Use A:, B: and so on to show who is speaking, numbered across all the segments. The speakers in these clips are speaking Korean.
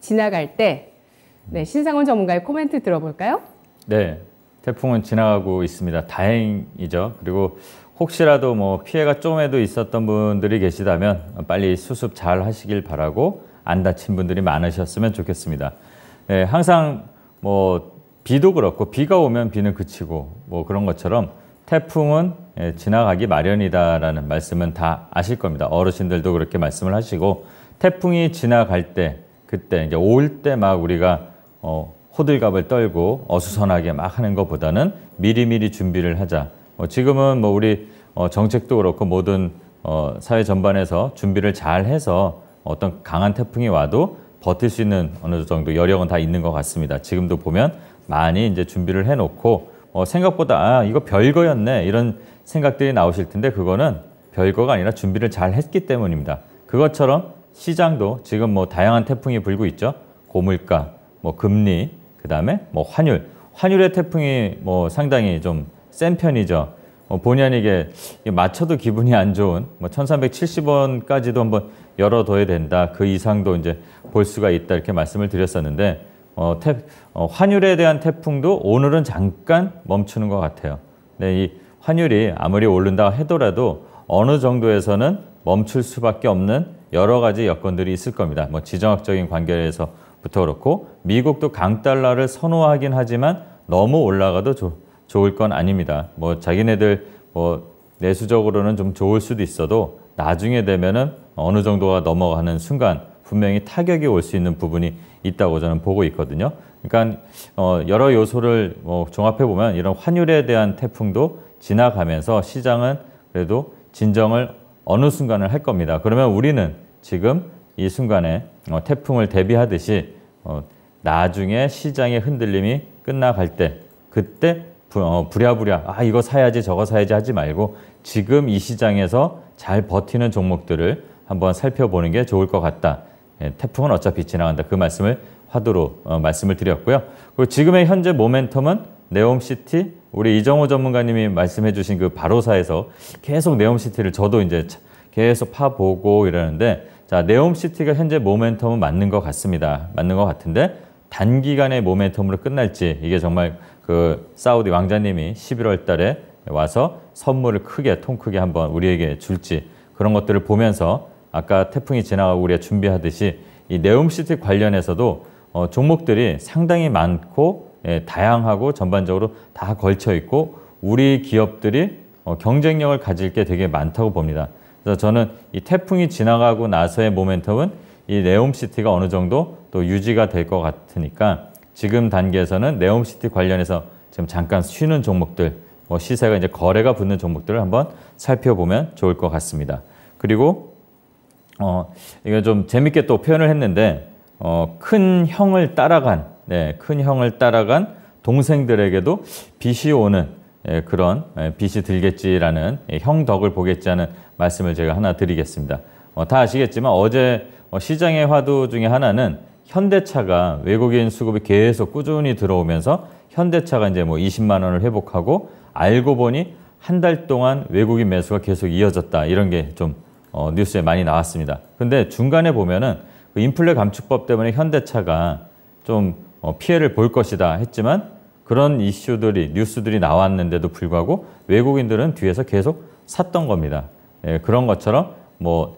A: 지나갈 때 네, 신상훈 전문가의 코멘트 들어볼까요? 네, 태풍은 지나가고 있습니다. 다행이죠. 그리고 혹시라도 뭐 피해가 좀에도 있었던 분들이 계시다면 빨리 수습 잘 하시길 바라고 안 다친 분들이 많으셨으면 좋겠습니다. 네, 항상 뭐 비도 그렇고 비가 오면 비는 그치고 뭐 그런 것처럼 태풍은 예, 지나가기 마련이다라는 말씀은 다 아실 겁니다. 어르신들도 그렇게 말씀을 하시고 태풍이 지나갈 때 그때 이제 올 때 막 우리가 어, 호들갑을 떨고 어수선하게 막 하는 것보다는 미리미리 준비를 하자. 어, 지금은 뭐 우리 어, 정책도 그렇고 모든 어, 사회 전반에서 준비를 잘 해서 어떤 강한 태풍이 와도 버틸 수 있는 어느 정도 여력은 다 있는 것 같습니다. 지금도 보면 많이 이제 준비를 해놓고 어, 생각보다 아, 이거 별거였네 이런 생각들이 나오실 텐데 그거는 별거가 아니라 준비를 잘 했기 때문입니다. 그것처럼 시장도 지금 뭐 다양한 태풍이 불고 있죠. 고물가, 뭐 금리, 그다음에 뭐 환율. 환율의 태풍이 뭐 상당히 좀 센 편이죠. 어, 본의 아니게 맞춰도 기분이 안 좋은 뭐 1370원까지도 한번 열어둬야 된다. 그 이상도 이제 볼 수가 있다 이렇게 말씀을 드렸었는데 어, 태, 어, 환율에 대한 태풍도 오늘은 잠깐 멈추는 것 같아요. 네, 이 환율이 아무리 오른다 해도라도 어느 정도에서는 멈출 수밖에 없는 여러 가지 여건들이 있을 겁니다. 뭐 지정학적인 관계에서부터 그렇고 미국도 강달러를 선호하긴 하지만 너무 올라가도 조, 좋을 건 아닙니다. 뭐 자기네들 뭐 내수적으로는 좀 좋을 수도 있어도 나중에 되면은 어느 정도가 넘어가는 순간 분명히 타격이 올 수 있는 부분이 있다고 저는 보고 있거든요. 그러니까 어 여러 요소를 뭐 종합해 보면 이런 환율에 대한 태풍도 지나가면서 시장은 그래도 진정을 어느 순간을 할 겁니다. 그러면 우리는 지금 이 순간에 어, 태풍을 대비하듯이 어, 나중에 시장의 흔들림이 끝나갈 때 그때 어, 부랴부랴 아 이거 사야지 저거 사야지 하지 말고 지금 이 시장에서 잘 버티는 종목들을 한번 살펴보는 게 좋을 것 같다. 예, 태풍은 어차피 지나간다. 그 말씀을 화두로 말씀을 드렸고요. 그리고 지금의 현재 모멘텀은 네옴시티, 우리 이정호 전문가님이 말씀해 주신 그 바로사에서 계속 네옴시티를 저도 이제 계속 파보고 이러는데 자 네옴시티가 현재 모멘텀은 맞는 것 같습니다. 맞는 것 같은데 단기간의 모멘텀으로 끝날지 이게 정말 그 사우디 왕자님이 11월 달에 와서 선물을 크게 통 크게 한번 우리에게 줄지 그런 것들을 보면서 아까 태풍이 지나가고 우리가 준비하듯이 이 네옴시티 관련해서도 어, 종목들이 상당히 많고 예, 다양하고 전반적으로 다 걸쳐 있고 우리 기업들이 어, 경쟁력을 가질 게 되게 많다고 봅니다. 그래서 저는 이 태풍이 지나가고 나서의 모멘텀은 이 네옴시티가 어느 정도 또 유지가 될 것 같으니까 지금 단계에서는 네옴시티 관련해서 지금 잠깐 쉬는 종목들 뭐 시세가 이제 거래가 붙는 종목들을 한번 살펴보면 좋을 것 같습니다. 그리고 어 이거 좀 재밌게 또 표현을 했는데 어큰 형을 따라간 네, 큰 형을 따라간 동생들에게도 빛이 오는 예, 그런 예, 빛이 들겠지라는 예, 형덕을 보겠지 하는 말씀을 제가 하나 드리겠습니다. 어, 다 아시겠지만 어제 어, 시장의 화두 중에 하나는 현대차가 외국인 수급이 계속 꾸준히 들어오면서 현대차가 이제 뭐 20만 원을 회복하고 알고 보니 한 달 동안 외국인 매수가 계속 이어졌다 이런 게 좀 어, 뉴스에 많이 나왔습니다. 근데 중간에 보면은 그 인플레 감축법 때문에 현대차가 좀 어, 피해를 볼 것이다 했지만 그런 이슈들이 뉴스들이 나왔는데도 불구하고 외국인들은 뒤에서 계속 샀던 겁니다. 예, 그런 것처럼 뭐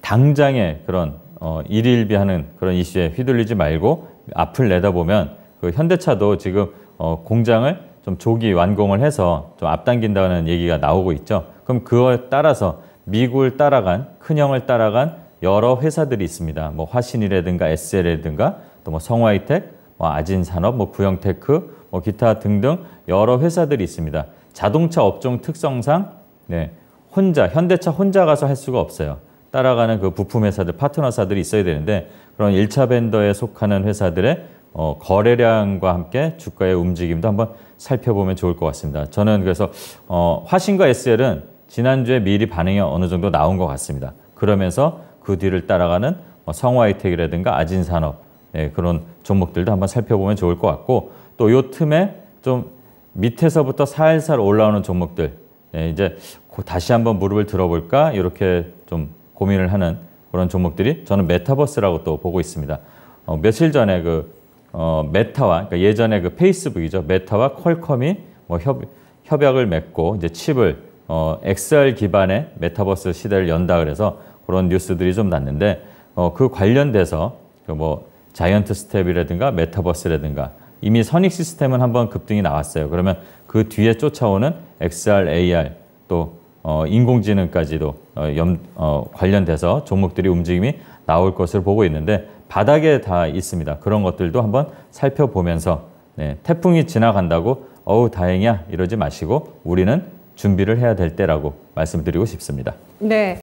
A: 당장의 그런 어, 일일비하는 그런 이슈에 휘둘리지 말고 앞을 내다보면 그 현대차도 지금 어, 공장을 좀 조기 완공을 해서 좀 앞당긴다는 얘기가 나오고 있죠. 그럼 그거 따라서 미국을 따라간 큰형을 따라간 여러 회사들이 있습니다. 뭐 화신이라든가 SL이라든가 또 뭐 성화이텍 뭐 아진산업, 뭐 구형테크, 뭐 기타 등등 여러 회사들이 있습니다. 자동차 업종 특성상 네, 혼자 현대차 혼자 가서 할 수가 없어요. 따라가는 그 부품 회사들, 파트너사들이 있어야 되는데 그런 1차 벤더에 속하는 회사들의 어, 거래량과 함께 주가의 움직임도 한번 살펴보면 좋을 것 같습니다. 저는 그래서 어, 화신과 SL은 지난주에 미리 반응이 어느 정도 나온 것 같습니다. 그러면서 그 뒤를 따라가는 뭐 성화이텍이라든가 아진산업 예, 그런 종목들도 한번 살펴보면 좋을 것 같고 또 요 틈에 좀 밑에서부터 살살 올라오는 종목들 예, 이제 다시 한번 무릎을 들어볼까 이렇게 좀 고민을 하는 그런 종목들이 저는 메타버스라고 또 보고 있습니다. 어, 며칠 전에 그 어, 메타와 그러니까 예전에 그 페이스북이죠 메타와 퀄컴이 뭐 협, 협약을 맺고 이제 칩을 어, XR 기반의 메타버스 시대를 연다 그래서 그런 뉴스들이 좀 났는데 어, 그 관련돼서 그뭐 자이언트 스텝이라든가 메타버스라든가 이미 선익 시스템은 한번 급등이 나왔어요. 그러면 그 뒤에 쫓아오는 XR, AR 또 어, 인공지능까지도 어, 염, 어, 관련돼서 종목들이 움직임이 나올 것을 보고 있는데 바닥에 다 있습니다. 그런 것들도 한번 살펴보면서 네, 태풍이 지나간다고 어우 다행이야 이러지 마시고 우리는 준비를 해야 될 때라고 말씀드리고 싶습니다. 네.